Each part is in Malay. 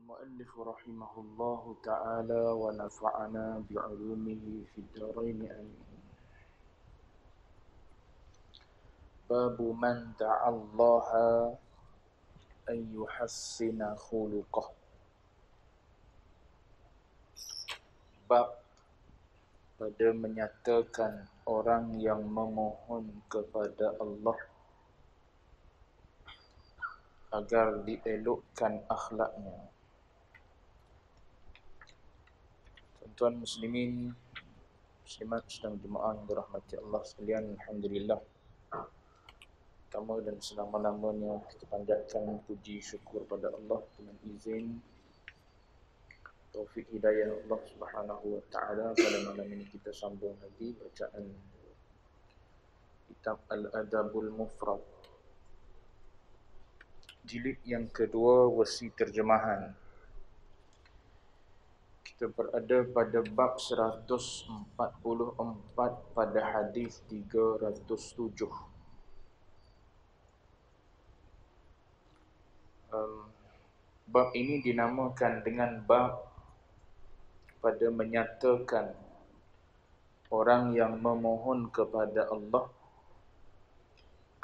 المؤلف رحمه الله تعالى ونفعنا بعلومه في الدارين امين باب من دعا الله ان يحسن خلقه باب pada menyatakan orang yang memohon kepada Allah agar dielokkan akhlaknya tuan-tuan muslimin muslimat dan jemaah yang dirahmati Allah sekalian alhamdulillah pertama dan selama-lamanya kita panjatkan puji syukur pada Allah dengan izin taufik hidayah Allah Subhanahu wa taala pada malam ini kita sambung lagi bacaan kitab al-adabul mufrad jilid yang kedua versi terjemahan kita berada pada bab 144 pada hadis 307. Um, bab ini dinamakan dengan bab pada menyatakan orang yang memohon kepada Allah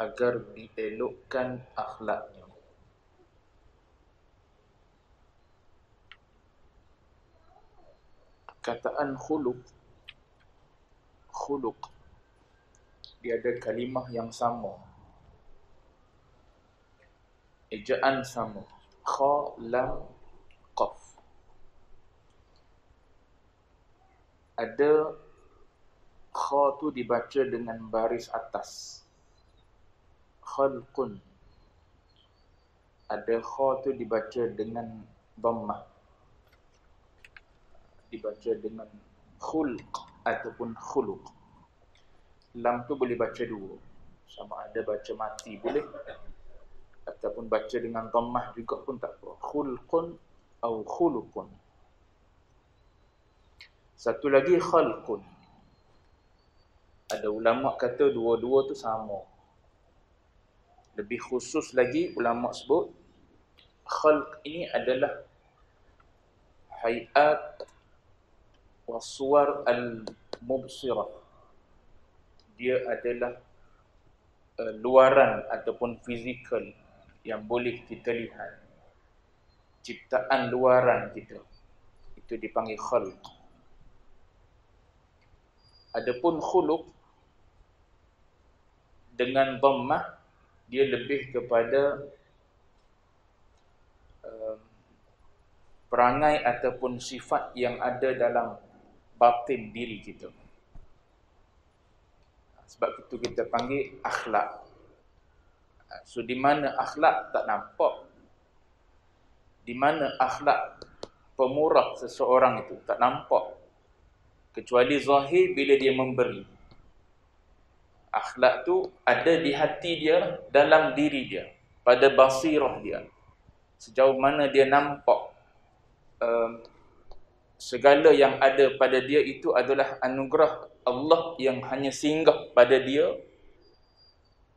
agar dielokkan akhlaknya. perkataan khuluq khuluq dia ada kalimah yang sama ejaan sama kha lam qaf ada kha tu dibaca dengan baris atas khalqun ada kha tu dibaca dengan dhammah dibaca dengan khulq ataupun khuluq. Lam tu boleh baca dua. Sama ada baca mati boleh ataupun baca dengan dhammah juga pun tak apa. Khulqun atau khuluqun. Satu lagi khalqun. Ada ulama kata dua-dua tu sama. Lebih khusus lagi ulama sebut khalq ini adalah hayat wasuwar al-mubsira dia adalah uh, luaran ataupun fizikal yang boleh kita lihat ciptaan luaran kita itu dipanggil khalq adapun khuluq dengan dhammah dia lebih kepada eh, perangai ataupun sifat yang ada dalam batin diri kita. Sebab itu kita panggil akhlak. So di mana akhlak tak nampak, di mana akhlak pemurah seseorang itu tak nampak. Kecuali zahir bila dia memberi. Akhlak tu ada di hati dia, dalam diri dia. Pada basirah dia. Sejauh mana dia nampak. Uh, segala yang ada pada dia itu adalah anugerah Allah yang hanya singgah pada dia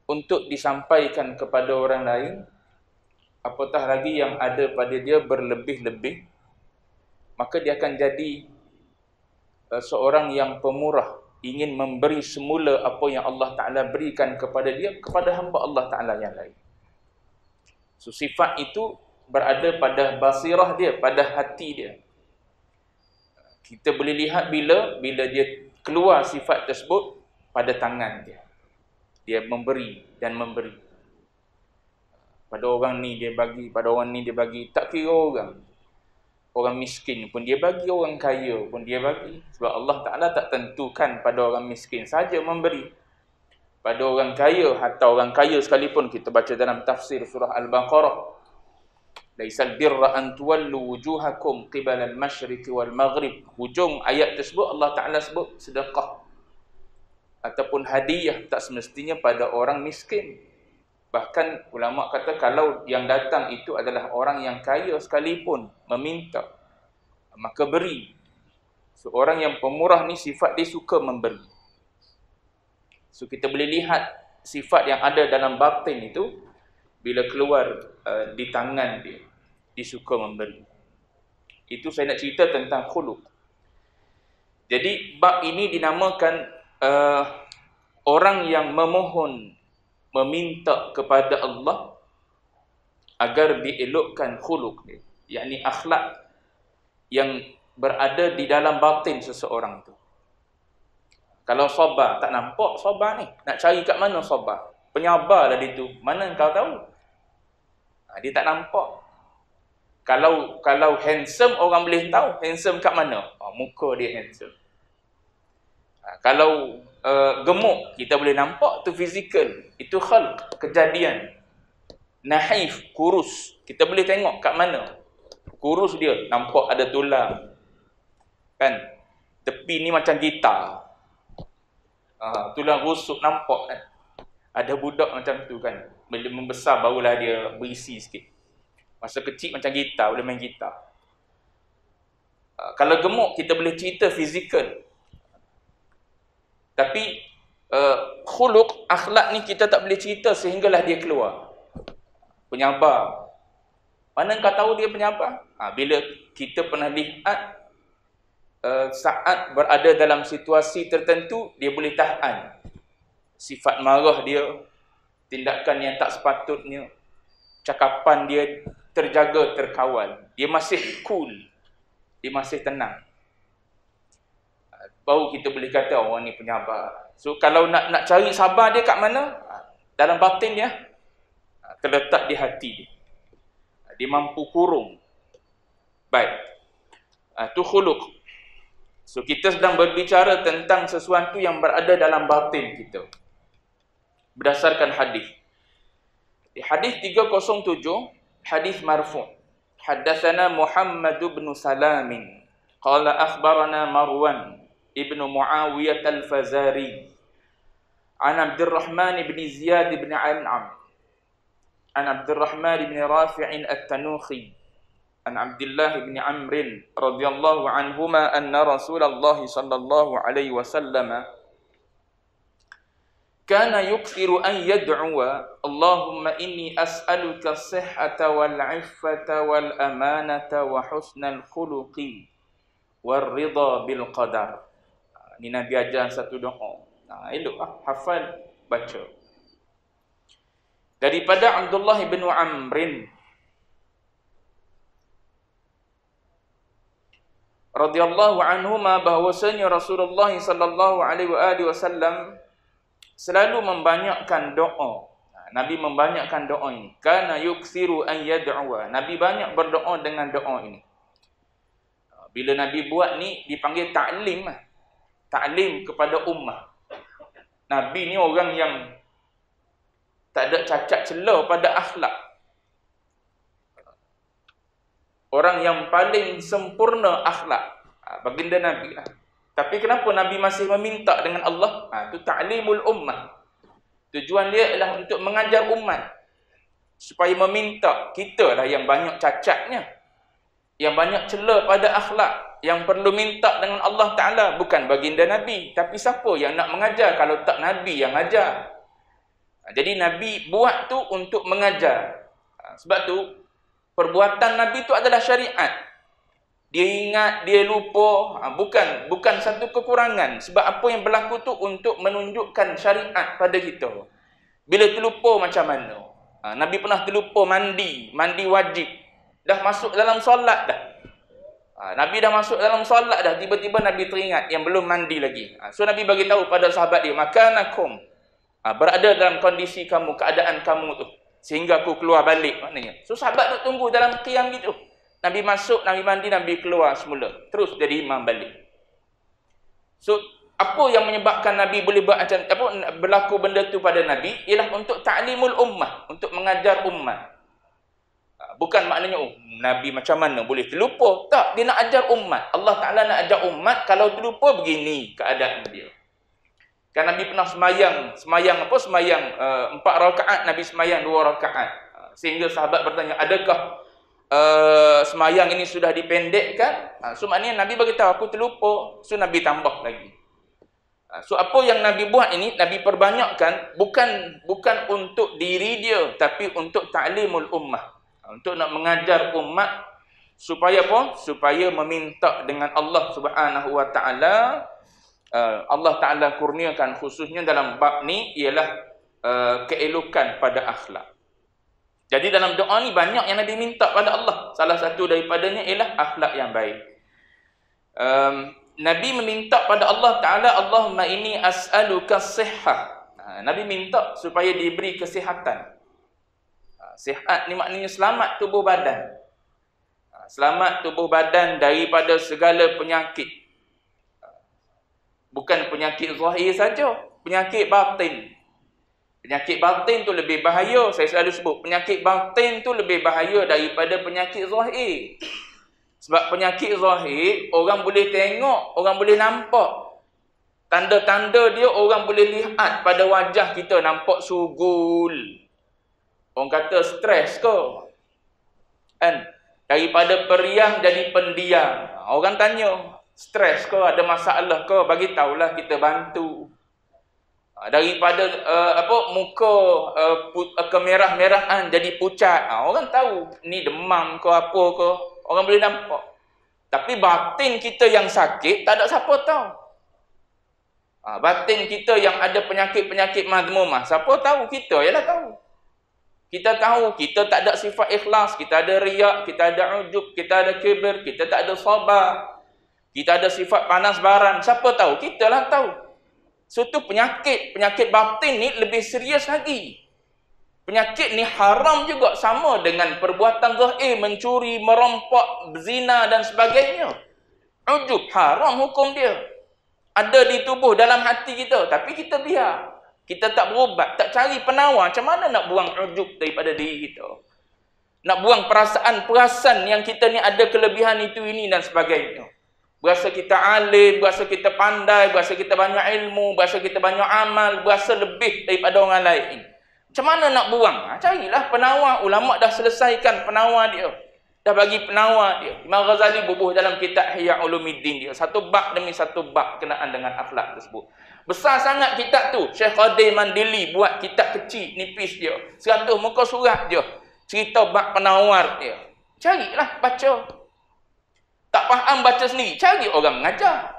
untuk disampaikan kepada orang lain apatah lagi yang ada pada dia berlebih-lebih maka dia akan jadi eh, seorang yang pemurah ingin memberi semula apa yang Allah Ta'ala berikan kepada dia kepada hamba Allah Ta'ala yang lain so sifat itu berada pada basirah dia pada hati dia kita boleh lihat bila bila dia keluar sifat tersebut pada tangan dia dia memberi dan memberi pada orang ni dia bagi pada orang ni dia bagi tak kira orang orang miskin pun dia bagi orang kaya pun dia bagi sebab Allah Taala tak tentukan pada orang miskin saja memberi pada orang kaya atau orang kaya sekalipun kita baca dalam tafsir surah al-baqarah laisal birra an tuwallu wujuhakum qibala al-mashriq wal maghrib hujung ayat tersebut Allah Taala sebut sedekah ataupun hadiah tak semestinya pada orang miskin bahkan ulama kata kalau yang datang itu adalah orang yang kaya sekalipun meminta maka beri seorang yang pemurah ni sifat dia suka memberi so kita boleh lihat sifat yang ada dalam batin itu bila keluar uh, di tangan dia disuka memberi. Itu saya nak cerita tentang khuluk. Jadi, bab ini dinamakan uh, orang yang memohon, meminta kepada Allah agar dielokkan khuluk. Yang ini akhlak yang berada di dalam batin seseorang itu. Kalau sabar, tak nampak sabar ni. Nak cari kat mana sabar? Penyabarlah dia tu. Mana kau tahu? Ha, dia tak nampak. Kalau kalau handsome orang boleh tahu handsome kat mana? Oh, muka dia handsome. Ha, kalau uh, gemuk kita boleh nampak tu physical Itu hal kejadian. Nahif, kurus, kita boleh tengok kat mana? Kurus dia nampak ada tulang. Kan? Tepi ni macam gitar. Ha, tulang rusuk nampak kan. Ada budak macam tu kan. Bila membesar barulah dia berisi sikit. Masa kecil macam kita boleh main gitar. Ah, kalau gemuk, kita boleh cerita fizikal. Tapi, uh, ah, khuluk, akhlak ni kita tak boleh cerita sehinggalah dia keluar. Penyabar. Mana kau tahu dia penyabar? Ha, ah, bila kita pernah lihat uh, saat berada dalam situasi tertentu, dia boleh tahan. Sifat marah dia, tindakan yang tak sepatutnya, cakapan dia terjaga, terkawal. Dia masih cool. Dia masih tenang. Baru kita boleh kata orang oh, ni penyabar. So kalau nak nak cari sabar dia kat mana? Dalam batin dia. Terletak di hati dia. Dia mampu kurung. Baik. Itu ah, khuluk. So kita sedang berbicara tentang sesuatu yang berada dalam batin kita. Berdasarkan hadis. Di hadis حديث مرفوع حدثنا محمد بن سلام قال أخبرنا مروان ابن معاوية الفزاري عن عبد الرحمن بن زياد بن عنعم عن عبد الرحمن بن رافع التنوخي عن عبد الله بن عمرو رضي الله عنهما أن رسول الله صلى الله عليه وسلم قال kana yuqdiru an yad'uwa Allahumma inni as'aluka sihhata wal iffata wal amanata wa husnal khuluqi wal ridha bil qadar ni nabi ajar satu doa ha elok ah hafal baca daripada Abdullah bin Amrin radhiyallahu anhuma bahwasanya Rasulullah sallallahu alaihi wasallam selalu membanyakkan doa. Ha, Nabi membanyakkan doa ini. Kana yuksiru an yad'uwa. Nabi banyak berdoa dengan doa ini. Ha, Bila Nabi buat ni dipanggil ta'lim. Ta'lim kepada ummah. Nabi ni orang yang tak ada cacat celah pada akhlak. Orang yang paling sempurna akhlak. Ha, baginda Nabi lah. Tapi kenapa Nabi masih meminta dengan Allah? Ha, itu ta'limul ummah. Tujuan dia adalah untuk mengajar umat. Supaya meminta kita lah yang banyak cacatnya. Yang banyak celah pada akhlak. Yang perlu minta dengan Allah Ta'ala. Bukan baginda Nabi. Tapi siapa yang nak mengajar kalau tak Nabi yang ajar. Ha, jadi Nabi buat tu untuk mengajar. Ha, sebab tu perbuatan Nabi tu adalah syariat dia ingat dia lupa ha, bukan bukan satu kekurangan sebab apa yang berlaku tu untuk menunjukkan syariat pada kita bila terlupa macam mana ha, nabi pernah terlupa mandi mandi wajib dah masuk dalam solat dah ha, nabi dah masuk dalam solat dah tiba-tiba nabi teringat yang belum mandi lagi so nabi bagi tahu pada sahabat dia makanakum berada dalam kondisi kamu keadaan kamu tu sehingga aku keluar balik maknanya so sahabat tu tunggu dalam tiang gitu Nabi masuk, Nabi mandi, Nabi keluar semula. Terus jadi imam balik. So, apa yang menyebabkan Nabi boleh buat macam apa berlaku benda tu pada Nabi ialah untuk ta'limul ummah, untuk mengajar ummah. Ha, bukan maknanya oh, Nabi macam mana boleh terlupa. Tak, dia nak ajar ummah. Allah Ta'ala nak ajar ummah kalau terlupa begini keadaan dia. Kan Nabi pernah semayang, semayang apa? Semayang uh, empat rakaat, Nabi semayang dua rakaat. Ha, sehingga sahabat bertanya, adakah Eh, semayang ini sudah dipendekkan ha, so maknanya Nabi beritahu aku terlupa so Nabi tambah lagi ha, so apa yang Nabi buat ini Nabi perbanyakkan bukan bukan untuk diri dia tapi untuk ta'limul ummah ha, untuk nak mengajar umat supaya apa? supaya meminta dengan Allah subhanahu wa ta'ala ha, Allah Ta'ala kurniakan khususnya dalam bab ni ialah uh, keelokan pada akhlak jadi dalam doa ni banyak yang Nabi minta pada Allah. Salah satu daripadanya ialah akhlak yang baik. Um, Nabi meminta pada Allah Ta'ala, Allahumma ini as'aluka sihah. Ha, Nabi minta supaya diberi kesihatan. Ha, sihat ni maknanya selamat tubuh badan. Ha, selamat tubuh badan daripada segala penyakit. Bukan penyakit zahir saja, penyakit batin. Penyakit batin tu lebih bahaya. Saya selalu sebut penyakit batin tu lebih bahaya daripada penyakit zahir. Sebab penyakit zahir, orang boleh tengok, orang boleh nampak. Tanda-tanda dia orang boleh lihat pada wajah kita nampak sugul. Orang kata stres ke? Kan? Daripada periang jadi pendiam. Orang tanya, stres ke? Ada masalah ke? Bagitahulah kita bantu. Ha, daripada uh, apa muka uh, kemerah-merahan jadi pucat ha, orang tahu ni demam ke apa ke orang boleh nampak oh. tapi batin kita yang sakit tak ada siapa tahu ha, batin kita yang ada penyakit-penyakit mazmumah ha, siapa tahu kita ialah tahu kita tahu kita tak ada sifat ikhlas kita ada riak kita ada ujub kita ada kibir kita tak ada sabar kita ada sifat panas baran siapa tahu kita lah tahu So tu penyakit, penyakit batin ni lebih serius lagi. Penyakit ni haram juga sama dengan perbuatan zahir, mencuri, merompak, berzina dan sebagainya. Ujub, haram hukum dia. Ada di tubuh dalam hati kita, tapi kita biar. Kita tak berubat, tak cari penawar. Macam mana nak buang ujub daripada diri kita? Nak buang perasaan-perasaan yang kita ni ada kelebihan itu ini dan sebagainya. Berasa kita alim, berasa kita pandai, berasa kita banyak ilmu, berasa kita banyak amal, berasa lebih daripada orang lain. Macam mana nak buang? Ha, carilah penawar. Ulama' dah selesaikan penawar dia. Dah bagi penawar dia. Imam Ghazali bubuh dalam kitab Hiyak ulumidin dia. Satu bak demi satu bak kenaan dengan akhlak tersebut. Besar sangat kitab tu. Syekh Qadir Mandili buat kitab kecil, nipis dia. Seratus muka surat dia. Cerita bak penawar dia. Carilah, baca. Tak faham baca sendiri, cari orang mengajar.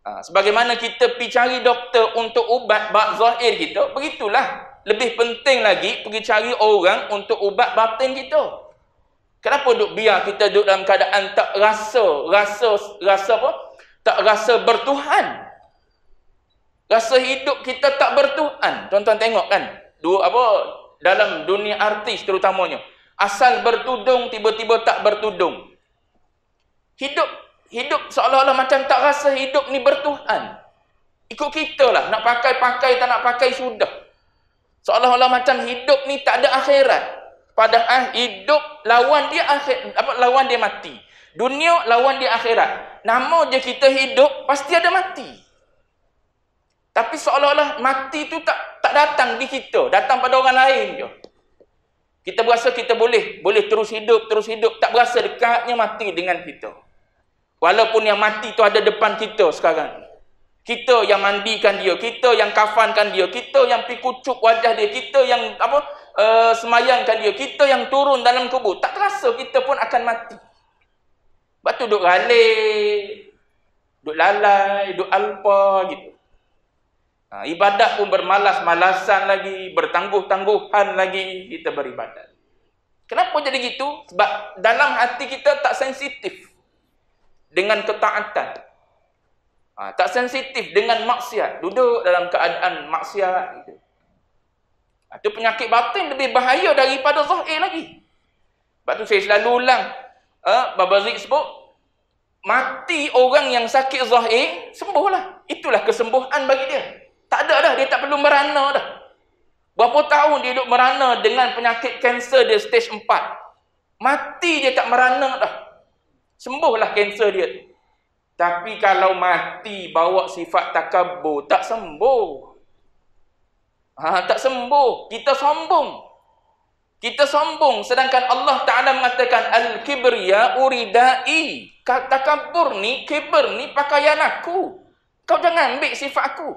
Ha, sebagaimana kita pergi cari doktor untuk ubat bak zahir kita, begitulah. Lebih penting lagi pergi cari orang untuk ubat batin kita. Kenapa duk biar kita duduk dalam keadaan tak rasa, rasa rasa apa? Tak rasa bertuhan. Rasa hidup kita tak bertuhan. Tuan-tuan tengok kan, dua apa dalam dunia artis terutamanya. Asal bertudung tiba-tiba tak bertudung hidup hidup seolah-olah macam tak rasa hidup ni bertuhan. Ikut kita lah. Nak pakai, pakai. Tak nak pakai, sudah. Seolah-olah macam hidup ni tak ada akhirat. Padahal ah, hidup lawan dia akhir, apa, lawan dia mati. Dunia lawan dia akhirat. Nama je kita hidup, pasti ada mati. Tapi seolah-olah mati tu tak tak datang di kita. Datang pada orang lain je. Kita berasa kita boleh. Boleh terus hidup, terus hidup. Tak berasa dekatnya mati dengan kita. Kita. Walaupun yang mati itu ada depan kita sekarang. Kita yang mandikan dia, kita yang kafankan dia, kita yang pikucuk wajah dia, kita yang apa uh, semayangkan dia, kita yang turun dalam kubur. Tak terasa kita pun akan mati. Sebab tu duduk ralik, duduk lalai, duduk alpa gitu. Ha, ibadat pun bermalas-malasan lagi, bertangguh-tangguhan lagi kita beribadat. Kenapa jadi gitu? Sebab dalam hati kita tak sensitif dengan ketaatan. Ha, tak sensitif dengan maksiat. Duduk dalam keadaan maksiat. Itu ha, ah, penyakit batin lebih bahaya daripada zahir lagi. Sebab tu saya selalu ulang. Ha, Baba Zik sebut. Mati orang yang sakit zahir, sembuhlah. Itulah kesembuhan bagi dia. Tak ada dah. Dia tak perlu merana dah. Berapa tahun dia duduk merana dengan penyakit kanser dia stage 4. Mati dia tak merana dah sembuhlah kanser dia. Tapi kalau mati bawa sifat takabur, tak sembuh. Ha, tak sembuh. Kita sombong. Kita sombong sedangkan Allah Ta'ala mengatakan Al-kibriya uridai. Takabur ni, kibir ni pakaian aku. Kau jangan ambil sifat aku.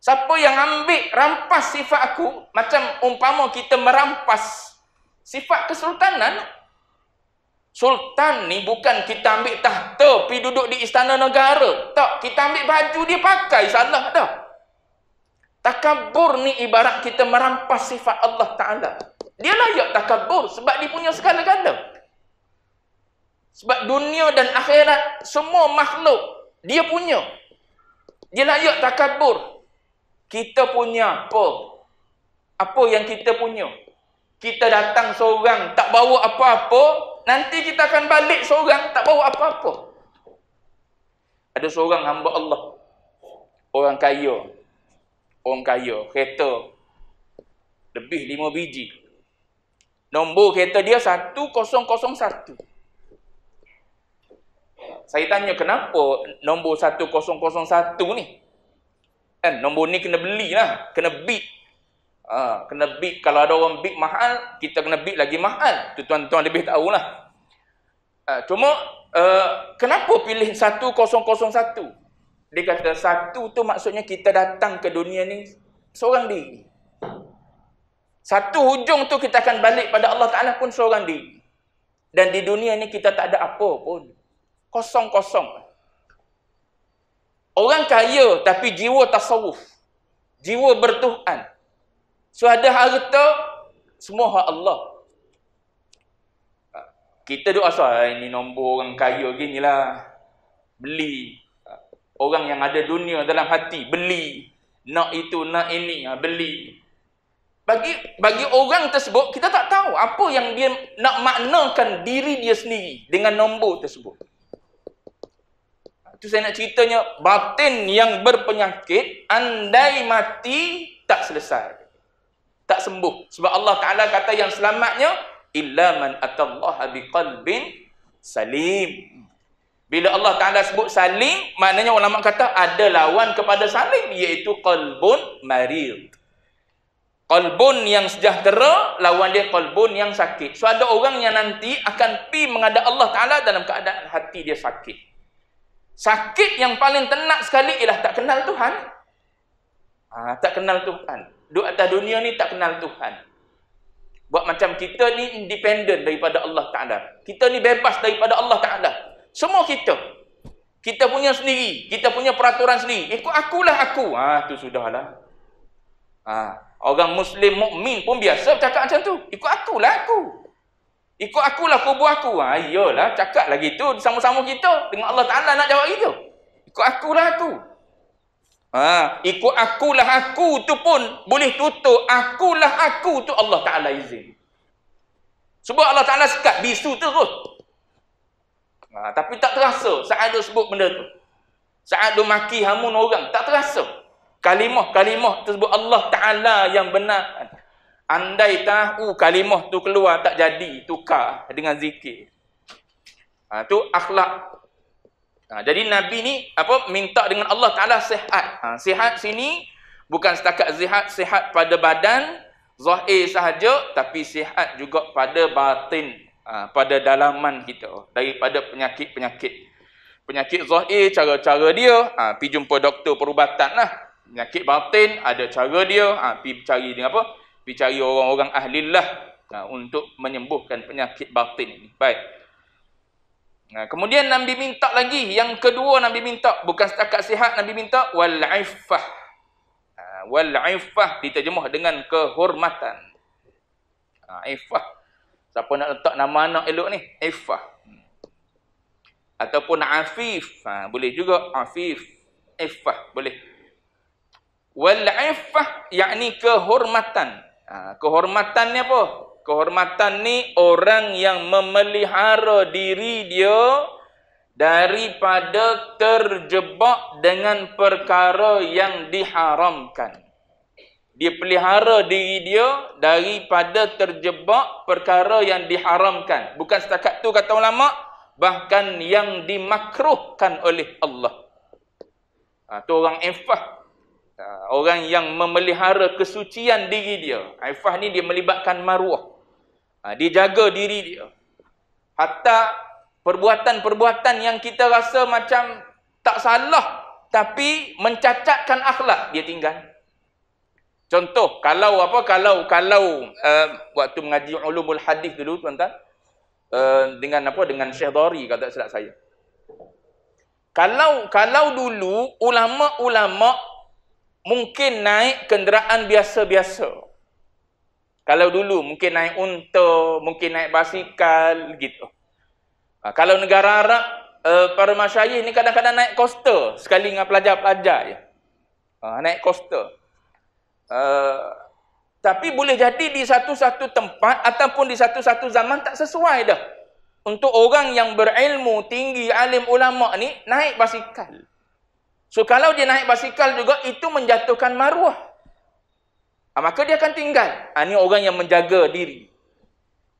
Siapa yang ambil rampas sifat aku, macam umpama kita merampas sifat kesultanan, Sultan ni bukan kita ambil tahta pi duduk di istana negara. Tak, kita ambil baju dia pakai salah dah. Takabur ni ibarat kita merampas sifat Allah Ta'ala. Dia layak takabur sebab dia punya segala-gala. Sebab dunia dan akhirat semua makhluk dia punya. Dia layak takabur. Kita punya apa? Apa yang kita punya? Kita datang seorang tak bawa apa-apa, nanti kita akan balik seorang tak bawa apa-apa. Ada seorang hamba Allah. Orang kaya. Orang kaya. Kereta. Lebih lima biji. Nombor kereta dia 1001. Saya tanya kenapa nombor 1001 ni? Kan eh, nombor ni kena beli lah. Kena beat. Ha, kena bid, kalau ada orang bid mahal, kita kena bid lagi mahal. Itu tuan-tuan lebih tahulah. Ha, cuma, uh, kenapa pilih 1001? Dia kata, satu tu maksudnya kita datang ke dunia ni seorang diri. Satu hujung tu kita akan balik pada Allah Ta'ala pun seorang diri. Dan di dunia ni kita tak ada apa pun. Kosong-kosong. Orang kaya tapi jiwa tasawuf. Jiwa bertuhan. Suada harta, semua hak Allah. Kita duk asal, ah, ini nombor orang kaya gini lah. Beli. Orang yang ada dunia dalam hati, beli. Nak itu, nak ini, ah, beli. Bagi bagi orang tersebut, kita tak tahu apa yang dia nak maknakan diri dia sendiri dengan nombor tersebut. Itu saya nak ceritanya, batin yang berpenyakit, andai mati, tak selesai tak sembuh sebab Allah Taala kata yang selamatnya illa man atallaha biqalbin salim bila Allah Taala sebut salim maknanya ulama kata ada lawan kepada salim iaitu qalbun marid qalbun yang sejahtera lawan dia qalbun yang sakit so ada orang yang nanti akan pi mengada Allah Taala dalam keadaan hati dia sakit sakit yang paling tenak sekali ialah tak kenal Tuhan ha, tak kenal Tuhan duduk atas dunia ni tak kenal Tuhan. Buat macam kita ni independent daripada Allah Ta'ala. Kita ni bebas daripada Allah Ta'ala. Semua kita. Kita punya sendiri. Kita punya peraturan sendiri. Ikut akulah aku. Ah tu sudahlah. Ah ha, Orang Muslim, mukmin pun biasa cakap macam tu. Ikut akulah aku. Ikut akulah kubu aku. Ha, iyalah cakap lagi tu sama-sama kita. Dengan Allah Ta'ala nak jawab itu. Ikut akulah aku. Ha, ikut akulah aku tu pun boleh tutup. Akulah aku tu Allah Ta'ala izin. Sebab Allah Ta'ala sekat bisu terus. Ha, tapi tak terasa saat dia sebut benda tu. Saat dia maki hamun orang, tak terasa. Kalimah-kalimah sebut Allah Ta'ala yang benar. Andai tahu kalimah tu keluar tak jadi tukar dengan zikir. Ha, tu akhlak Ha, jadi Nabi ni apa minta dengan Allah Ta'ala sihat. Ha, sihat sini bukan setakat sihat, sihat pada badan, zahir sahaja, tapi sihat juga pada batin, ha, pada dalaman kita. Daripada penyakit-penyakit. Penyakit zahir, cara-cara dia, ha, pergi jumpa doktor perubatan lah. Penyakit batin, ada cara dia, ha, pergi cari dengan apa? Pergi cari orang-orang ahlillah ha, untuk menyembuhkan penyakit batin ini. Baik. Nah, kemudian Nabi minta lagi yang kedua Nabi minta bukan setakat sihat Nabi minta wal iffah. wal iffah diterjemah dengan kehormatan. iffah. Siapa nak letak nama anak elok ni? Iffah. Ataupun afif. Ha, boleh juga afif. Iffah boleh. Wal iffah yakni kehormatan. kehormatan ni apa? Kehormatan ni orang yang memelihara diri dia daripada terjebak dengan perkara yang diharamkan. Dia pelihara diri dia daripada terjebak perkara yang diharamkan. Bukan setakat tu kata ulama, bahkan yang dimakruhkan oleh Allah. Ha, tu orang infah. Ha, orang yang memelihara kesucian diri dia. Infah ni dia melibatkan maruah. Ha, dia jaga diri dia. Hatta perbuatan-perbuatan yang kita rasa macam tak salah tapi mencacatkan akhlak dia tinggal. Contoh kalau apa kalau kalau uh, waktu mengaji ulumul hadis dulu tuan-tuan uh, dengan apa dengan Syekh Dori kata silap saya. Kalau kalau dulu ulama-ulama mungkin naik kenderaan biasa-biasa. Kalau dulu mungkin naik unta, mungkin naik basikal gitu. Ha, kalau negara Arab uh, para masyayikh ni kadang-kadang naik koster sekali dengan pelajar-pelajar ya. Ha, naik koster. Uh, tapi boleh jadi di satu-satu tempat ataupun di satu-satu zaman tak sesuai dah. Untuk orang yang berilmu tinggi alim ulama ni naik basikal. So kalau dia naik basikal juga itu menjatuhkan maruah. Ah, maka dia akan tinggal. Ha, ah, ini orang yang menjaga diri.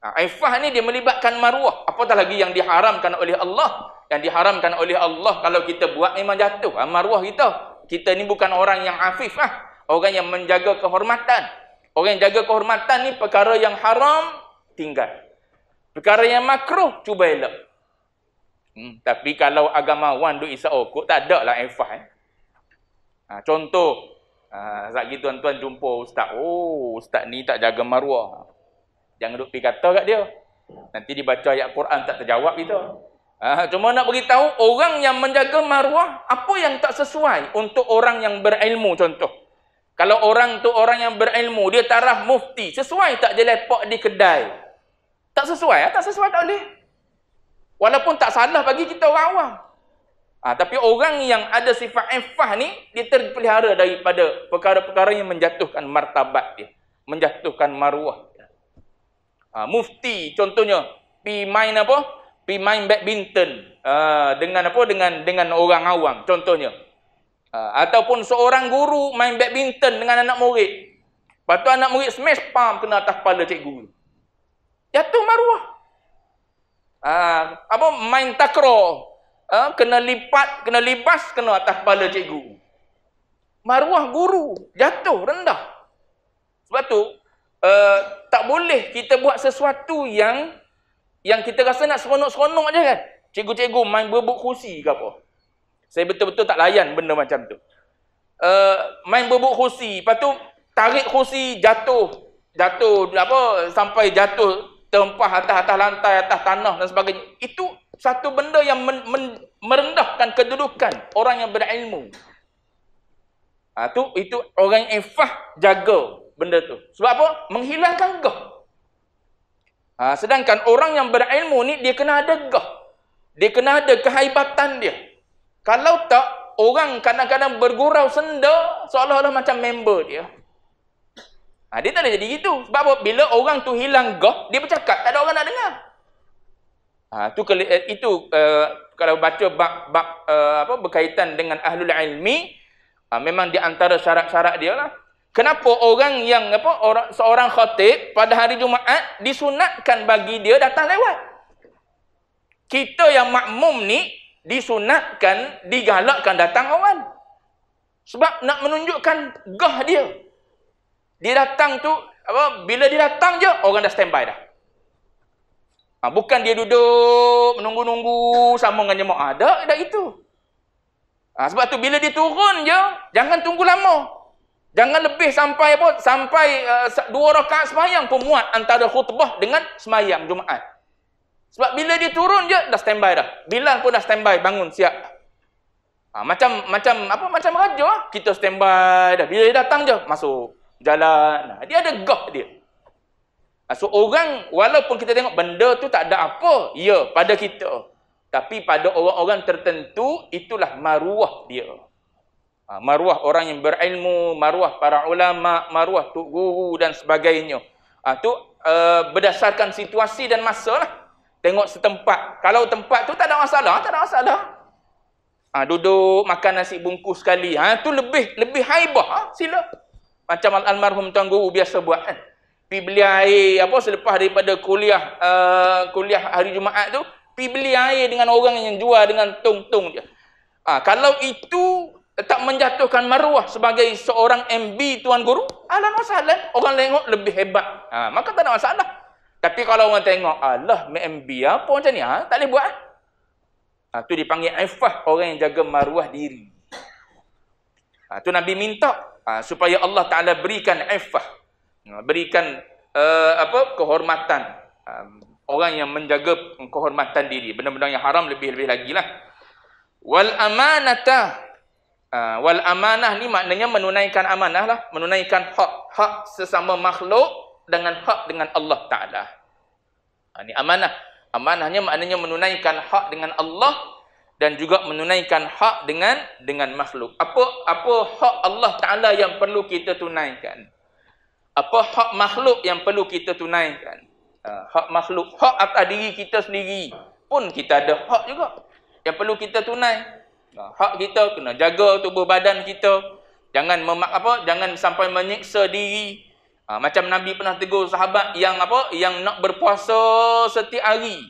Ha, Aifah ni dia melibatkan maruah. Apatah lagi yang diharamkan oleh Allah. Yang diharamkan oleh Allah kalau kita buat memang jatuh. Ha, maruah kita. Kita ni bukan orang yang afif lah. Orang yang menjaga kehormatan. Orang yang jaga kehormatan ni perkara yang haram, tinggal. Perkara yang makruh, cuba elak. Hmm, tapi kalau agamawan duk isa okut, tak ada lah Aifah. Eh. Ha, contoh, Sekejap ah, tuan-tuan jumpa ustaz. Oh, ustaz ni tak jaga maruah. Jangan duduk pergi kata kat dia. Nanti dibaca ayat Quran tak terjawab kita. Ha, cuma nak beritahu, orang yang menjaga maruah, apa yang tak sesuai untuk orang yang berilmu contoh. Kalau orang tu orang yang berilmu, dia taraf mufti. Sesuai tak dia lepak di kedai? Tak sesuai? Ah, tak sesuai tak boleh? Walaupun tak salah bagi kita orang awam. Ha, tapi orang yang ada sifat infah ni, dia terpelihara daripada perkara-perkara yang menjatuhkan martabat dia. Menjatuhkan maruah Ha, mufti, contohnya, pi main apa? Pi main badminton. Ha, dengan apa? Dengan dengan orang awam, contohnya. Ha, ataupun seorang guru main badminton dengan anak murid. Lepas tu anak murid smash palm kena atas kepala cikgu. Jatuh maruah. Ha, apa? Main takraw ha, kena lipat, kena libas, kena atas kepala cikgu. Maruah guru jatuh rendah. Sebab tu, uh, tak boleh kita buat sesuatu yang yang kita rasa nak seronok-seronok je kan. Cikgu-cikgu main berbuk kursi ke apa. Saya betul-betul tak layan benda macam tu. Uh, main berbuk kursi, lepas tu tarik kursi jatuh. Jatuh apa sampai jatuh tempah atas-atas lantai, atas tanah dan sebagainya. Itu satu benda yang men, men, merendahkan kedudukan orang yang berilmu. Ha, tu, itu orang yang infah jaga benda tu. Sebab apa? Menghilangkan gah. Ha, sedangkan orang yang berilmu ni, dia kena ada gah. Dia kena ada kehaibatan dia. Kalau tak, orang kadang-kadang bergurau senda seolah-olah macam member dia. Ha, dia tak boleh jadi gitu. Sebab apa? Bila orang tu hilang goh, dia bercakap. Tak ada orang nak dengar. Ha, tu, eh, itu uh, kalau baca bak, bak, uh, eh, apa, berkaitan dengan ahlul ilmi, ha, memang di antara syarat-syarat dia lah. Kenapa orang yang, apa orang, seorang khatib pada hari Jumaat disunatkan bagi dia datang lewat? Kita yang makmum ni disunatkan, digalakkan datang awal. Sebab nak menunjukkan gah dia dia datang tu apa bila dia datang je orang dah standby dah ha, bukan dia duduk menunggu-nunggu sama dengan jemaah ada dah itu ha, sebab tu bila dia turun je jangan tunggu lama jangan lebih sampai apa sampai uh, dua rakaat sembahyang pun muat antara khutbah dengan semayang Jumaat sebab bila dia turun je dah standby dah bilal pun dah standby bangun siap Ha, macam macam apa macam raja kita standby dah bila dia datang je masuk jalan. Dia ada goh dia. Ah, so orang walaupun kita tengok benda tu tak ada apa. Ya pada kita. Tapi pada orang-orang tertentu itulah maruah dia. Ah, maruah orang yang berilmu, maruah para ulama, maruah tuk guru dan sebagainya. Itu ah, uh, berdasarkan situasi dan masa lah. Tengok setempat. Kalau tempat tu tak ada masalah, tak ada masalah. Ha, duduk, makan nasi bungkus sekali. Itu ha, lebih lebih haibah. Ha, sila macam almarhum tuan guru biasa buat kan pi beli air apa selepas daripada kuliah uh, kuliah hari jumaat tu pi beli air dengan orang yang jual dengan tung-tung dia ha, kalau itu tak menjatuhkan maruah sebagai seorang MB tuan guru alah masalah orang tengok lebih hebat ha, maka tak ada masalah tapi kalau orang tengok alah MB apa macam ni ha, tak boleh buat ha, tu dipanggil ifah orang yang jaga maruah diri ha, tu Nabi minta Ah, supaya Allah Taala berikan iffah ah, berikan uh, apa kehormatan um, orang yang menjaga kehormatan diri benda-benda yang haram lebih-lebih lagilah wal amanata uh, wal amanah ni maknanya menunaikan amanah lah menunaikan hak hak sesama makhluk dengan hak dengan Allah Taala ini amanah amanahnya maknanya menunaikan hak dengan Allah dan juga menunaikan hak dengan dengan makhluk. Apa apa hak Allah Taala yang perlu kita tunaikan? Apa hak makhluk yang perlu kita tunaikan? Ha, hak makhluk, hak atas diri kita sendiri pun kita ada hak juga yang perlu kita tunai. Ha, hak kita kena jaga tubuh badan kita. Jangan memak apa? Jangan sampai menyiksa diri. Ha, macam Nabi pernah tegur sahabat yang apa? Yang nak berpuasa setiap hari.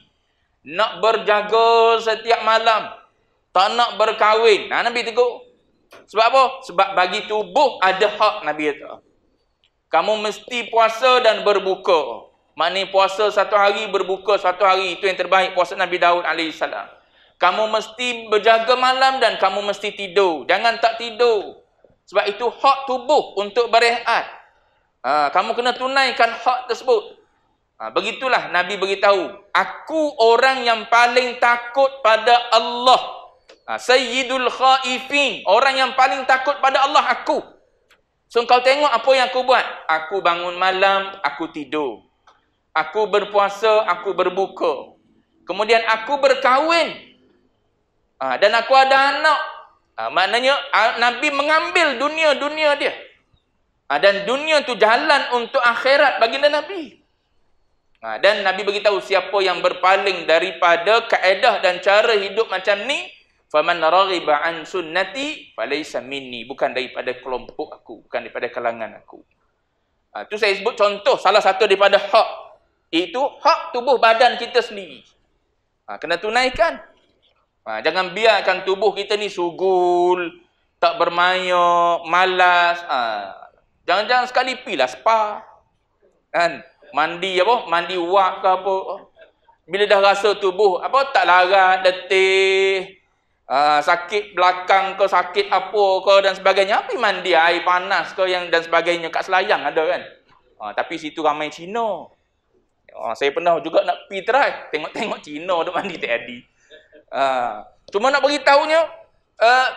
Nak berjaga setiap malam. Tak nak berkahwin. Nah, ha, Nabi tegur. Sebab apa? Sebab bagi tubuh ada hak Nabi kata. Kamu mesti puasa dan berbuka. Maknanya puasa satu hari, berbuka satu hari. Itu yang terbaik puasa Nabi Daud AS. Kamu mesti berjaga malam dan kamu mesti tidur. Jangan tak tidur. Sebab itu hak tubuh untuk berehat. Ha, kamu kena tunaikan hak tersebut. Ha, begitulah Nabi beritahu. Aku orang yang paling takut pada Allah. Allah. Ha, Sayyidul Khaifin. Orang yang paling takut pada Allah, aku. So, kau tengok apa yang aku buat. Aku bangun malam, aku tidur. Aku berpuasa, aku berbuka. Kemudian aku berkahwin. Ha, dan aku ada anak. Ha, maknanya, Nabi mengambil dunia-dunia dia. Ha, dan dunia tu jalan untuk akhirat bagi Nabi. Ha, dan Nabi beritahu siapa yang berpaling daripada kaedah dan cara hidup macam ni, faman raghiba an sunnati falaysa minni bukan daripada kelompok aku bukan daripada kalangan aku ha, tu saya sebut contoh salah satu daripada hak itu hak tubuh badan kita sendiri ha, kena tunaikan ha, jangan biarkan tubuh kita ni sugul tak bermaya malas ha, jangan jangan sekali pilah spa kan mandi apa mandi wak ke apa bila dah rasa tubuh apa tak larat letih Aa, ah, sakit belakang ke sakit apa ke dan sebagainya pergi mandi air panas ke yang dan sebagainya kat Selayang ada kan ha, tapi situ ramai Cina ha, saya pernah juga nak pi try tengok-tengok Cina duk mandi tadi ha, cuma nak beritahunya uh,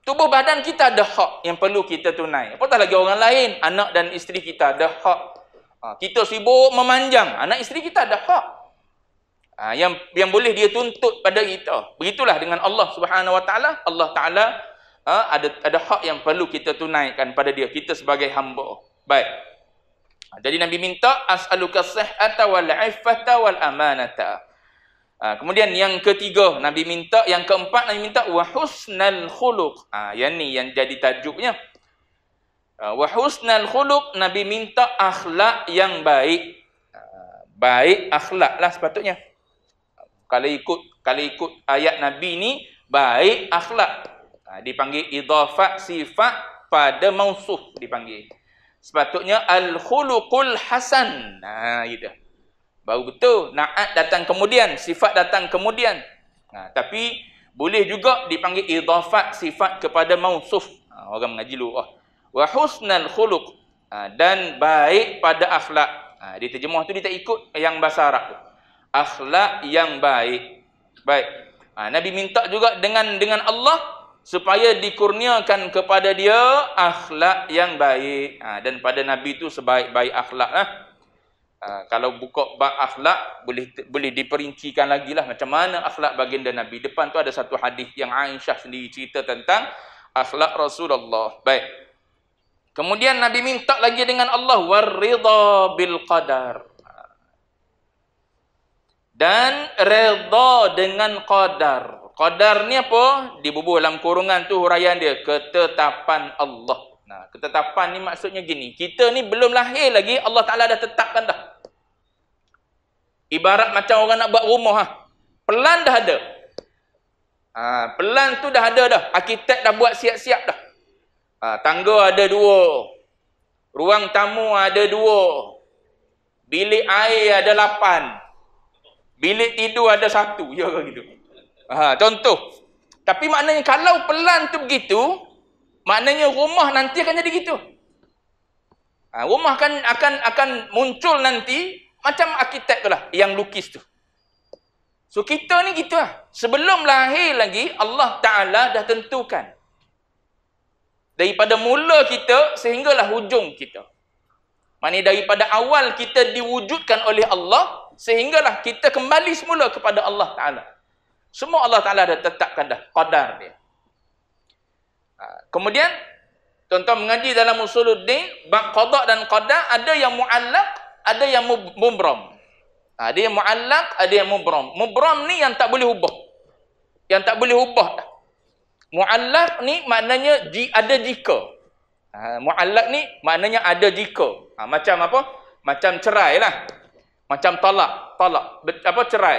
tubuh badan kita ada hak yang perlu kita tunai apatah lagi orang lain anak dan isteri kita ada hak ha, kita sibuk memanjang anak isteri kita ada hak Ha, yang yang boleh dia tuntut pada kita. Begitulah dengan Allah Subhanahu Wa Taala. Allah Taala ha, ada ada hak yang perlu kita tunaikan pada dia kita sebagai hamba. Baik. Ha, jadi Nabi minta as'aluka sihhata wal afata wal amanata. Ha, kemudian yang ketiga Nabi minta, yang keempat Nabi minta wa husnal khuluq. ha, yang ni yang jadi tajuknya. Ha, wa husnal khuluq Nabi minta akhlak yang baik. Ha, baik akhlak lah sepatutnya kalau ikut kalau ikut ayat nabi ni baik akhlak ha, dipanggil idhafah sifat pada mausuf dipanggil sepatutnya al khuluqul hasan ha gitu baru betul naat datang kemudian sifat datang kemudian ha, tapi boleh juga dipanggil idhafah sifat kepada mausuf ha, orang mengaji lu ah oh. wa husnal khuluq ha, dan baik pada akhlak ha, di terjemah tu dia tak ikut yang bahasa arab tu akhlak yang baik. Baik. Ha, Nabi minta juga dengan dengan Allah supaya dikurniakan kepada dia akhlak yang baik. Ha, dan pada Nabi itu sebaik-baik akhlak. Ha. Ha, kalau buka bak akhlak, boleh boleh diperincikan lagi lah macam mana akhlak baginda Nabi. Depan tu ada satu hadis yang Aisyah sendiri cerita tentang akhlak Rasulullah. Baik. Kemudian Nabi minta lagi dengan Allah, bil qadar dan redha dengan qadar. Qadar ni apa? Dibubuh dalam kurungan tu huraian dia, ketetapan Allah. Nah, ketetapan ni maksudnya gini, kita ni belum lahir lagi Allah Taala dah tetapkan dah. Ibarat macam orang nak buat rumah ha. Pelan dah ada. Ha, pelan tu dah ada dah. Arkitek dah buat siap-siap dah. Ha, tangga ada dua. Ruang tamu ada dua. Bilik air ada lapan. Bilik tidur ada satu. Ya ke gitu? Ha, contoh. Tapi maknanya kalau pelan tu begitu, maknanya rumah nanti akan jadi gitu. Ha, rumah akan akan akan muncul nanti macam arkitek tu lah yang lukis tu. So kita ni gitu lah. Sebelum lahir lagi, Allah Ta'ala dah tentukan. Daripada mula kita sehinggalah hujung kita. Maknanya daripada awal kita diwujudkan oleh Allah, sehinggalah kita kembali semula kepada Allah Ta'ala semua Allah Ta'ala dah tetapkan dah qadar dia ha, kemudian tuan-tuan mengaji dalam usuluddin bab qadak dan qadar ada yang mu'allak ada yang mubram ada ha, yang mu'allak ada yang mubram mubram ni yang tak boleh ubah yang tak boleh ubah dah mu'allak ha, ni maknanya ada jika mu'allak ni maknanya ada jika macam apa macam cerai lah macam talak, talak, apa cerai.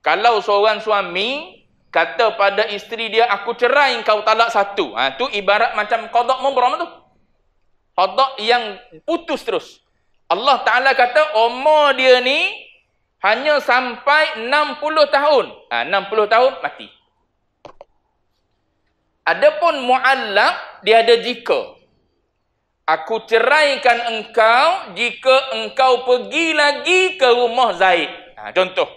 Kalau seorang suami kata pada isteri dia aku cerai kau talak satu. Ha tu ibarat macam kodok mubram tu. Kodok yang putus terus. Allah Taala kata umur dia ni hanya sampai 60 tahun. Ha 60 tahun mati. Adapun muallaq dia ada jika aku ceraikan engkau jika engkau pergi lagi ke rumah Zaid. Ha, contoh.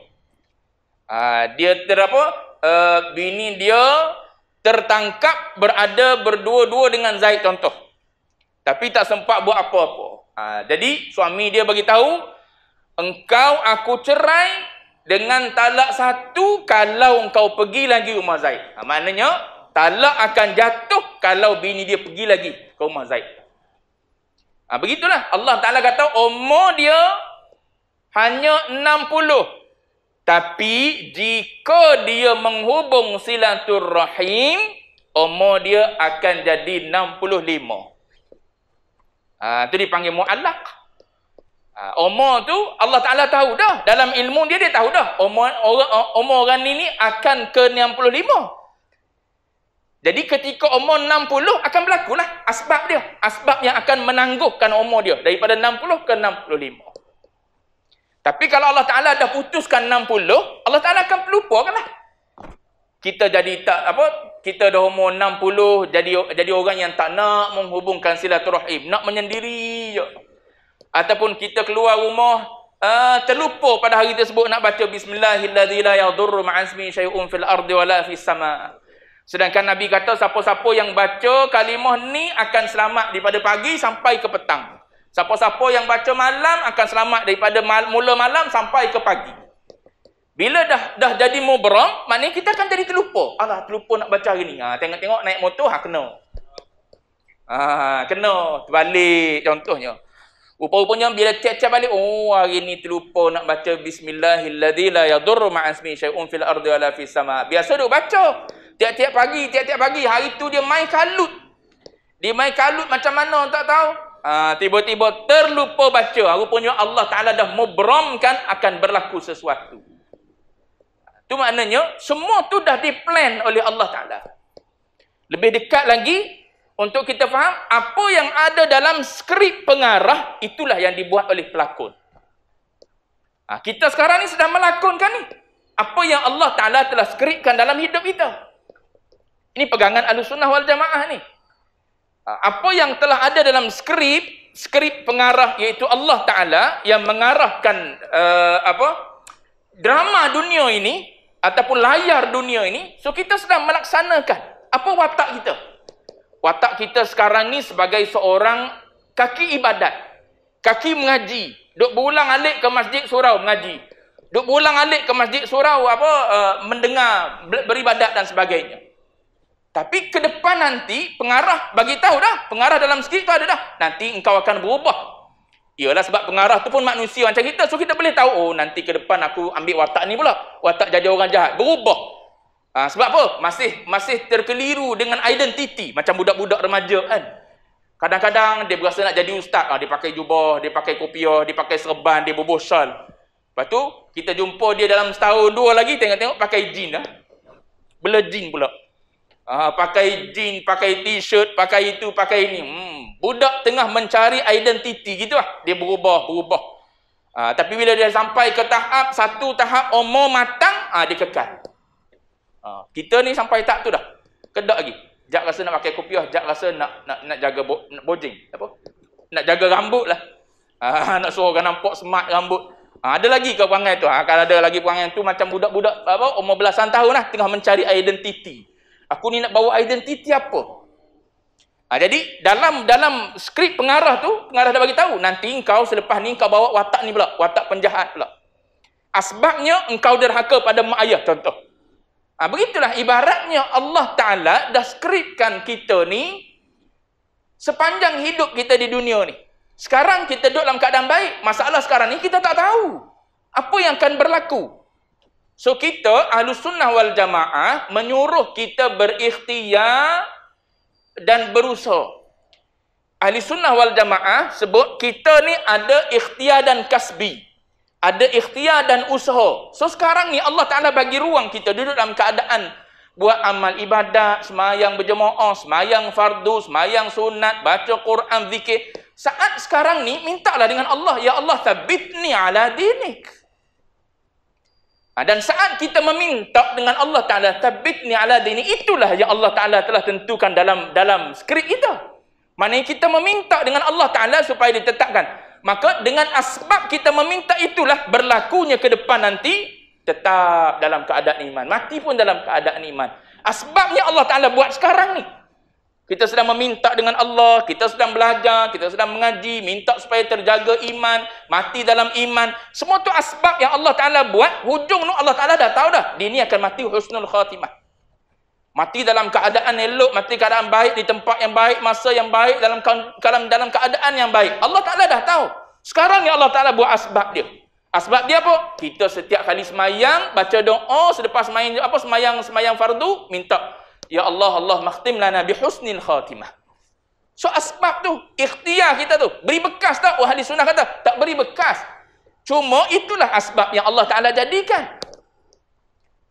Ha, dia terapa, Uh, ha, bini dia tertangkap berada berdua-dua dengan Zaid contoh. Tapi tak sempat buat apa-apa. Ha, jadi suami dia bagi tahu engkau aku cerai dengan talak satu kalau engkau pergi lagi rumah Zaid. Ha, maknanya talak akan jatuh kalau bini dia pergi lagi ke rumah Zaid. Ha, begitulah Allah Ta'ala kata umur dia hanya 60. Tapi jika dia menghubung silaturrahim, umur dia akan jadi 65. Ha, itu dipanggil mu'allak. Ha, umur tu Allah Ta'ala tahu dah. Dalam ilmu dia, dia tahu dah. Umur orang, umur orang ni, ni akan ke jadi ketika umur 60 akan berlaku lah asbab dia. Asbab yang akan menangguhkan umur dia daripada 60 ke 65. Tapi kalau Allah Ta'ala dah putuskan 60, Allah Ta'ala akan pelupakanlah. Kita jadi tak apa, kita dah umur 60 jadi jadi orang yang tak nak menghubungkan silaturahim, nak menyendiri je. Ataupun kita keluar rumah Uh, terlupa pada hari tersebut nak baca bismillahirrahmanirrahim la yadurru fil ardi wala sama'. Sedangkan Nabi kata siapa-siapa yang baca kalimah ni akan selamat daripada pagi sampai ke petang. Siapa-siapa yang baca malam akan selamat daripada mal mula malam sampai ke pagi. Bila dah dah jadi mubram, maknanya kita akan jadi terlupa. Alah, terlupa nak baca hari ni. Ha, tengok-tengok ha, naik motor, ha, kena. Ha, kena, terbalik contohnya. Rupa-rupanya bila cek-cek balik, oh hari ni terlupa nak baca Bismillahirrahmanirrahim. Biasa duk baca. Tiap-tiap pagi, tiap-tiap pagi, hari tu dia main kalut. Dia main kalut macam mana, tak tahu. Ah, tiba-tiba ha, terlupa baca. Ah, rupanya Allah Ta'ala dah mubramkan akan berlaku sesuatu. Tu maknanya, semua tu dah diplan oleh Allah Ta'ala. Lebih dekat lagi, untuk kita faham, apa yang ada dalam skrip pengarah, itulah yang dibuat oleh pelakon. Ha, kita sekarang ni sedang melakonkan ni. Apa yang Allah Ta'ala telah skripkan dalam hidup kita. Ini pegangan al-sunnah wal-jamaah ni. Apa yang telah ada dalam skrip, skrip pengarah iaitu Allah Ta'ala yang mengarahkan uh, apa drama dunia ini ataupun layar dunia ini, so kita sedang melaksanakan apa watak kita? Watak kita sekarang ni sebagai seorang kaki ibadat, kaki mengaji, duk berulang alik ke masjid surau mengaji, duk berulang alik ke masjid surau apa uh, mendengar beribadat dan sebagainya. Tapi ke depan nanti pengarah bagi tahu dah, pengarah dalam segi itu ada dah. Nanti engkau akan berubah. Iyalah sebab pengarah tu pun manusia macam kita. So kita boleh tahu, oh nanti ke depan aku ambil watak ni pula. Watak jadi orang jahat. Berubah. Ha, sebab apa? Masih masih terkeliru dengan identiti. Macam budak-budak remaja kan. Kadang-kadang dia berasa nak jadi ustaz. Ha, dia pakai jubah, dia pakai kopiah, dia pakai serban, dia bubuh syal. Lepas tu, kita jumpa dia dalam setahun dua lagi tengok-tengok pakai jin lah. Ha? Bela jin pula. Ah, pakai jean, pakai t-shirt, pakai itu, pakai ini. Hmm, budak tengah mencari identiti gitu lah. Dia berubah, berubah. Ah, tapi bila dia sampai ke tahap, satu tahap umur matang, ah, dia kekal. Ah, kita ni sampai tak tu dah. Kedak lagi. Jak rasa nak pakai kopiah, jak rasa nak nak, nak jaga bo, nak bojing. Apa? Nak jaga rambut lah. Ah, nak suruh orang nampak smart rambut. Ha, ada lagi ke perangai tu? Ha, kalau ada lagi perangai tu macam budak-budak apa umur belasan tahun lah tengah mencari identiti. Aku ni nak bawa identiti apa? Ha, jadi dalam dalam skrip pengarah tu, pengarah dah bagi tahu, nanti engkau selepas ni engkau bawa watak ni pula, watak penjahat pula. Asbabnya engkau derhaka pada mak ayah contoh. Ha, begitulah ibaratnya Allah Taala dah skripkan kita ni sepanjang hidup kita di dunia ni. Sekarang kita duduk dalam keadaan baik, masalah sekarang ni kita tak tahu apa yang akan berlaku. So kita ahlu sunnah wal jamaah menyuruh kita berikhtiar dan berusaha. Ahli sunnah wal jamaah sebut kita ni ada ikhtiar dan kasbi. Ada ikhtiar dan usaha. So sekarang ni Allah Ta'ala bagi ruang kita duduk dalam keadaan buat amal ibadat, semayang berjemaah, semayang fardu, semayang sunat, baca Quran, zikir. Saat sekarang ni, mintalah dengan Allah, Ya Allah, tabitni ala dinik. Ah, dan saat kita meminta dengan Allah Taala tabitni ala dini itulah yang Allah Taala telah tentukan dalam dalam skrip kita. Maknanya kita meminta dengan Allah Taala supaya ditetapkan. Maka dengan asbab kita meminta itulah berlakunya ke depan nanti tetap dalam keadaan iman. Mati pun dalam keadaan iman. Asbabnya Allah Taala buat sekarang ni. Kita sedang meminta dengan Allah, kita sedang belajar, kita sedang mengaji, minta supaya terjaga iman, mati dalam iman. Semua tu asbab yang Allah Ta'ala buat, hujung tu Allah Ta'ala dah tahu dah, dia ni akan mati husnul khatimah. Mati dalam keadaan elok, mati keadaan baik, di tempat yang baik, masa yang baik, dalam dalam, dalam keadaan yang baik. Allah Ta'ala dah tahu. Sekarang ni Allah Ta'ala buat asbab dia. Asbab dia apa? Kita setiap kali semayang, baca doa, selepas semayang, apa, semayang, semayang fardu, minta. Ya Allah, Allah makhtim lana bihusnil khatimah. So asbab tu, ikhtiar kita tu. Beri bekas tak? Wahli sunnah kata, tak beri bekas. Cuma itulah asbab yang Allah Ta'ala jadikan.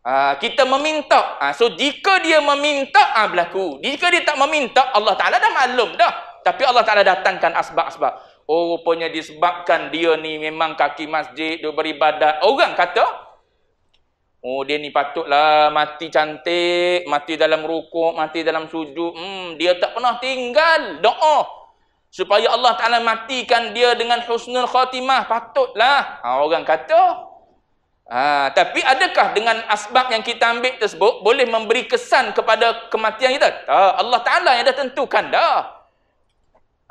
Aa, ah, kita meminta. Aa, ah, so jika dia meminta, aa, ah, berlaku. Jika dia tak meminta, Allah Ta'ala dah maklum dah. Tapi Allah Ta'ala datangkan asbab-asbab. Oh, rupanya disebabkan dia ni memang kaki masjid, dia beribadat. Orang kata, Oh dia ni patutlah mati cantik, mati dalam rukuk, mati dalam sujud. Hmm dia tak pernah tinggal doa supaya Allah Taala matikan dia dengan husnul khatimah. Patutlah. Ha, orang kata. Ha, tapi adakah dengan asbab yang kita ambil tersebut boleh memberi kesan kepada kematian kita? Tak. Allah Taala yang dah tentukan dah.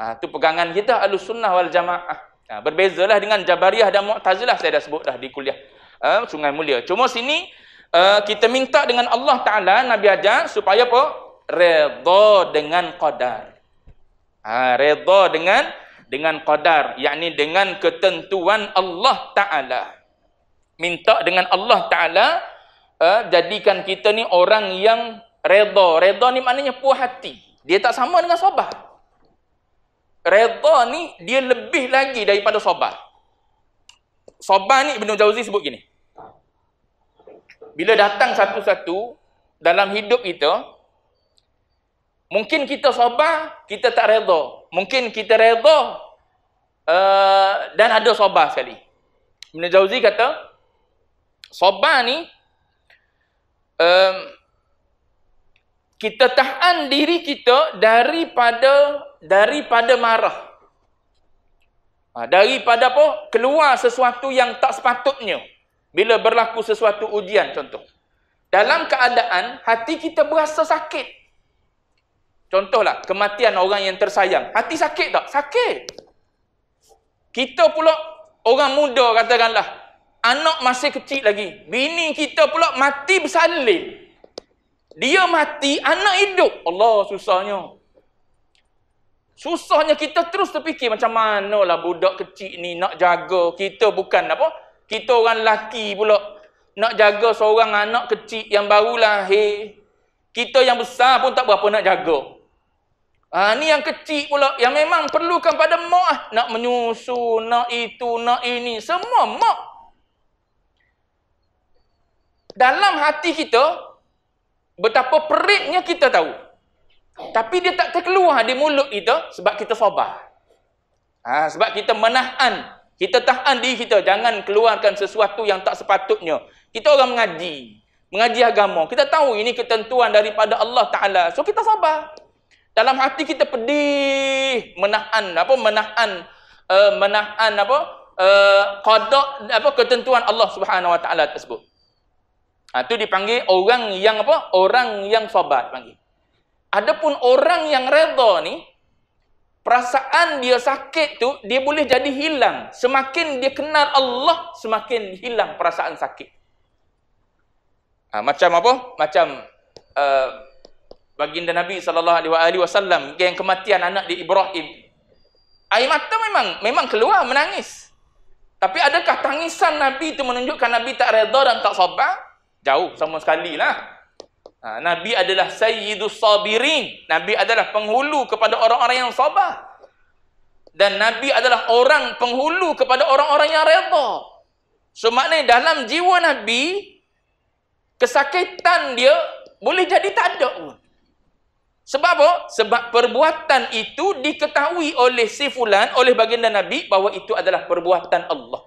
Ha, tu pegangan kita Ahlus Sunnah wal Jamaah. Ha, berbezalah dengan Jabariyah dan Mu'tazilah saya dah sebut dah di kuliah uh, sungai mulia. Cuma sini uh, kita minta dengan Allah Taala Nabi ajar supaya apa? redha dengan qadar. Ha redha dengan dengan qadar, yakni dengan ketentuan Allah Taala. Minta dengan Allah Taala uh, jadikan kita ni orang yang redha. Redha ni maknanya puas hati. Dia tak sama dengan sabar. Redha ni dia lebih lagi daripada sabar. Soban ni Ibn Jauzi sebut gini. Bila datang satu-satu dalam hidup kita, mungkin kita sabar, kita tak redha. Mungkin kita redha uh, eh, dan ada sabar sekali. Ibn Jauzi kata, sabar ni um, kita tahan diri kita daripada daripada marah. Ha, daripada apa? Keluar sesuatu yang tak sepatutnya. Bila berlaku sesuatu ujian contoh. Dalam keadaan hati kita berasa sakit. Contohlah, kematian orang yang tersayang. Hati sakit tak? Sakit. Kita pula, orang muda katakanlah. Anak masih kecil lagi. Bini kita pula mati bersalin. Dia mati, anak hidup. Allah susahnya. Susahnya kita terus terfikir macam mana lah budak kecil ni nak jaga. Kita bukan apa? Kita orang lelaki pula. Nak jaga seorang anak kecil yang baru lahir. Kita yang besar pun tak berapa nak jaga. Ha, ni yang kecil pula. Yang memang perlukan pada mak. Nak menyusu, nak itu, nak ini. Semua mak. Dalam hati kita, betapa periknya kita tahu. Tapi dia tak terkeluar di mulut kita sebab kita sabar. Ha, sebab kita menahan. Kita tahan diri kita. Jangan keluarkan sesuatu yang tak sepatutnya. Kita orang mengaji. Mengaji agama. Kita tahu ini ketentuan daripada Allah Ta'ala. So kita sabar. Dalam hati kita pedih. Menahan. Apa? Menahan. Uh, menahan apa? Uh, kodok apa ketentuan Allah Subhanahu Wa Taala tersebut. Ha, itu dipanggil orang yang apa? Orang yang sabar panggil. Adapun orang yang redha ni perasaan dia sakit tu dia boleh jadi hilang. Semakin dia kenal Allah, semakin hilang perasaan sakit. Ha, macam apa? Macam uh, baginda Nabi sallallahu alaihi wasallam yang kematian anak di Ibrahim. Air mata memang memang keluar menangis. Tapi adakah tangisan Nabi itu menunjukkan Nabi tak redha dan tak sabar? Jauh sama sekali lah. Ha, Nabi adalah sayyidus sabirin. Nabi adalah penghulu kepada orang-orang yang sabar. Dan Nabi adalah orang penghulu kepada orang-orang yang redha. So maknanya dalam jiwa Nabi, kesakitan dia boleh jadi tak ada pun. Sebab apa? Sebab perbuatan itu diketahui oleh si fulan, oleh baginda Nabi, bahawa itu adalah perbuatan Allah.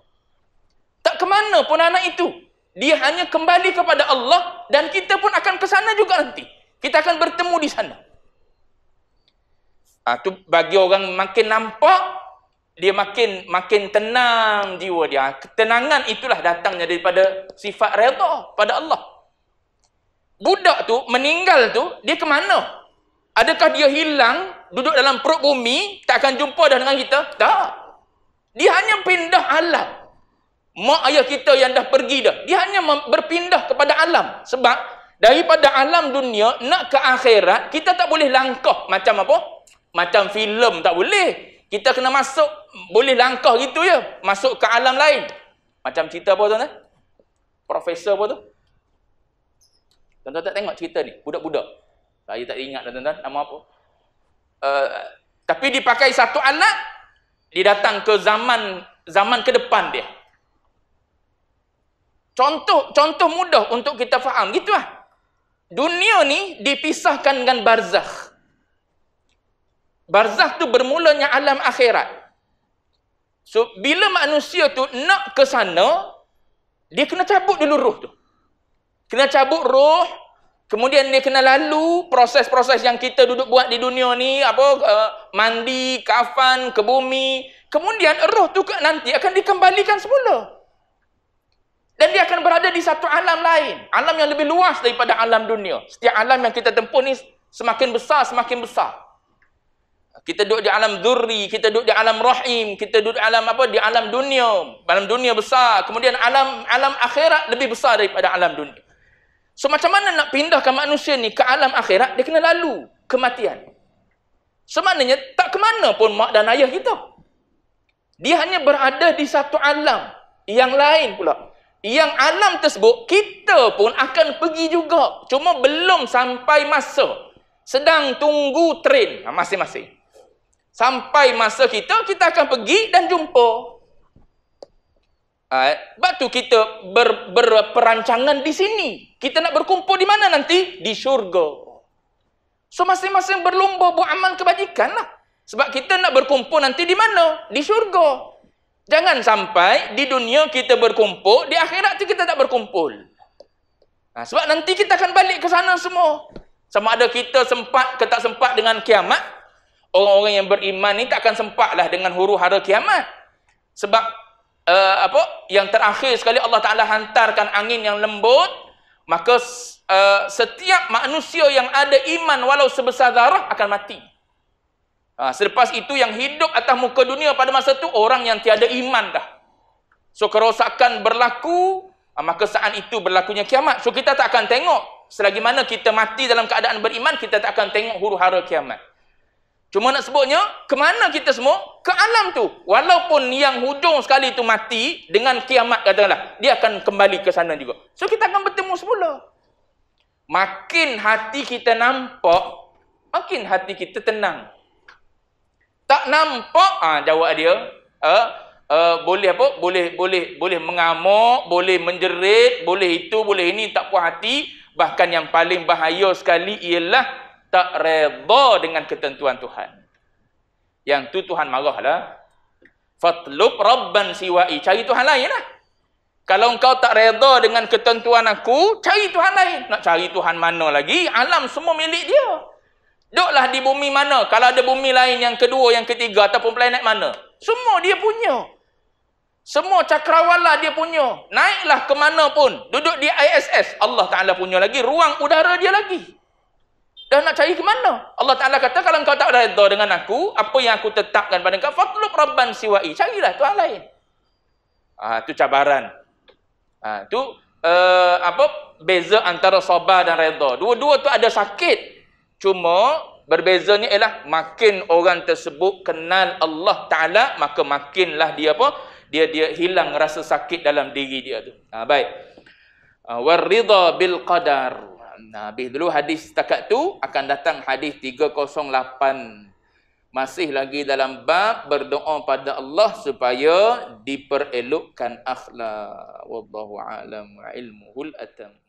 Tak ke mana pun anak itu dia hanya kembali kepada Allah dan kita pun akan ke sana juga nanti. Kita akan bertemu di sana. Ah tu bagi orang makin nampak dia makin makin tenang jiwa dia. Ah, ketenangan itulah datangnya daripada sifat redha pada Allah. Budak tu meninggal tu dia ke mana? Adakah dia hilang duduk dalam perut bumi tak akan jumpa dah dengan kita? Tak. Dia hanya pindah alam mak ayah kita yang dah pergi dah. Dia hanya berpindah kepada alam. Sebab daripada alam dunia nak ke akhirat, kita tak boleh langkah macam apa? Macam filem tak boleh. Kita kena masuk, boleh langkah gitu ya Masuk ke alam lain. Macam cerita apa tu? Ne? Profesor apa tu? Tuan-tuan tak tengok cerita ni? Budak-budak. Saya tak ingat dah tuan-tuan nama apa. Uh, tapi dipakai satu anak, dia datang ke zaman zaman ke depan dia. Contoh contoh mudah untuk kita faham. Gitulah. Dunia ni dipisahkan dengan barzakh. Barzakh tu bermulanya alam akhirat. So, bila manusia tu nak ke sana, dia kena cabut dulu roh tu. Kena cabut roh, kemudian dia kena lalu proses-proses yang kita duduk buat di dunia ni, apa uh, mandi, kafan, ke bumi. Kemudian roh tu nanti akan dikembalikan semula. Dan dia akan berada di satu alam lain. Alam yang lebih luas daripada alam dunia. Setiap alam yang kita tempuh ni semakin besar, semakin besar. Kita duduk di alam dhurri, kita duduk di alam rahim, kita duduk di alam apa? Di alam dunia. Alam dunia besar. Kemudian alam alam akhirat lebih besar daripada alam dunia. So macam mana nak pindahkan manusia ni ke alam akhirat, dia kena lalu kematian. Semaknanya tak ke mana pun mak dan ayah kita. Dia hanya berada di satu alam yang lain pula yang alam tersebut kita pun akan pergi juga cuma belum sampai masa sedang tunggu train ha, masing-masing sampai masa kita kita akan pergi dan jumpa Uh, batu kita ber, berperancangan di sini. Kita nak berkumpul di mana nanti? Di syurga. So masing-masing berlomba buat amal kebajikan lah. Sebab kita nak berkumpul nanti di mana? Di syurga. Jangan sampai di dunia kita berkumpul, di akhirat tu kita tak berkumpul. Nah, sebab nanti kita akan balik ke sana semua. Sama ada kita sempat ke tak sempat dengan kiamat, orang-orang yang beriman ni tak akan sempat lah dengan huru hara kiamat. Sebab uh, apa? yang terakhir sekali Allah Ta'ala hantarkan angin yang lembut, maka uh, setiap manusia yang ada iman walau sebesar darah akan mati. Ha, selepas itu yang hidup atas muka dunia pada masa itu orang yang tiada iman dah. So kerosakan berlaku, ha, maka saat itu berlakunya kiamat. So kita tak akan tengok selagi mana kita mati dalam keadaan beriman, kita tak akan tengok huru-hara kiamat. Cuma nak sebutnya, ke mana kita semua? Ke alam tu. Walaupun yang hujung sekali tu mati, dengan kiamat katalah, dia akan kembali ke sana juga. So kita akan bertemu semula. Makin hati kita nampak, makin hati kita tenang tak nampak ha, jawab dia uh, uh, boleh apa boleh boleh boleh mengamuk boleh menjerit boleh itu boleh ini tak puas hati bahkan yang paling bahaya sekali ialah tak redha dengan ketentuan Tuhan yang tu Tuhan marahlah fatlub rabban siwa'i cari Tuhan lain lah. kalau engkau tak redha dengan ketentuan aku, cari Tuhan lain. Nak cari Tuhan mana lagi? Alam semua milik dia. Duduklah di bumi mana? Kalau ada bumi lain yang kedua, yang ketiga ataupun planet mana? Semua dia punya. Semua cakrawala lah dia punya. Naiklah ke mana pun. Duduk di ISS. Allah Ta'ala punya lagi. Ruang udara dia lagi. Dah nak cari ke mana? Allah Ta'ala kata, kalau kau tak reda dengan aku, apa yang aku tetapkan pada kau, fatlub rabban siwai. Carilah Tuhan lain. Itu ah, ha, cabaran. Itu ah, ha, uh, eh, apa beza antara sabar dan reda. Dua-dua tu ada sakit. Cuma berbeza ni ialah makin orang tersebut kenal Allah Taala maka makinlah dia apa? Dia dia hilang rasa sakit dalam diri dia tu. Ha, baik. Ha, War ridha bil qadar. Nah, ha, habis dulu hadis setakat tu akan datang hadis 308. Masih lagi dalam bab berdoa pada Allah supaya diperelokkan akhlak. Wallahu a'lam wa ilmuhul atam.